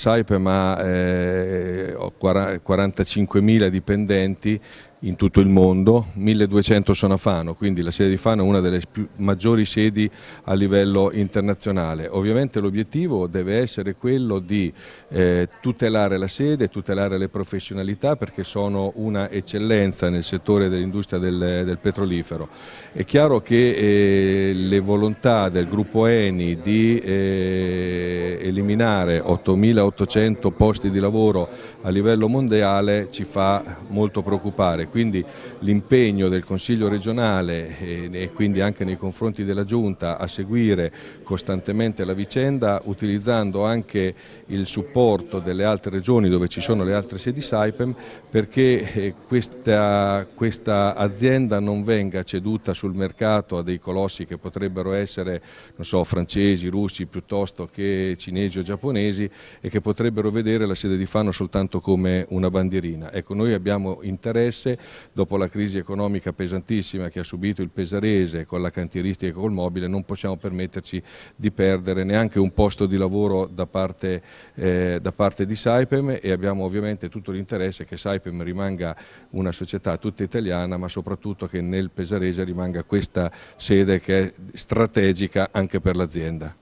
Saipe ma eh, ho 45.000 dipendenti in tutto il mondo, 1200 sono a Fano, quindi la sede di Fano è una delle più, maggiori sedi a livello internazionale. Ovviamente l'obiettivo deve essere quello di eh, tutelare la sede, tutelare le professionalità perché sono una eccellenza nel settore dell'industria del, del, petrolifero. È chiaro che eh, le volontà del gruppo Eni di eh, eliminare 8.800 posti di lavoro a livello mondiale ci fa molto preoccupare quindi l'impegno del Consiglio regionale eh, e, quindi anche nei confronti della Giunta a seguire costantemente la vicenda utilizzando anche il supporto delle altre regioni dove ci sono le altre sedi Saipem perché eh, questa, questa azienda non venga ceduta sul mercato a dei colossi che potrebbero essere so, francesi, russi piuttosto che cinesi o giapponesi e che potrebbero vedere la sede di Fano soltanto come una bandierina. Ecco, noi abbiamo interesse dopo la crisi economica pesantissima che ha subito il Pesarese con la cantieristica e col mobile non possiamo permetterci di perdere neanche un posto di lavoro da parte, eh, da parte di Saipem e abbiamo ovviamente tutto l'interesse che Saipem rimanga una società tutta italiana ma soprattutto che nel Pesarese rimanga questa sede che è strategica anche per l'azienda.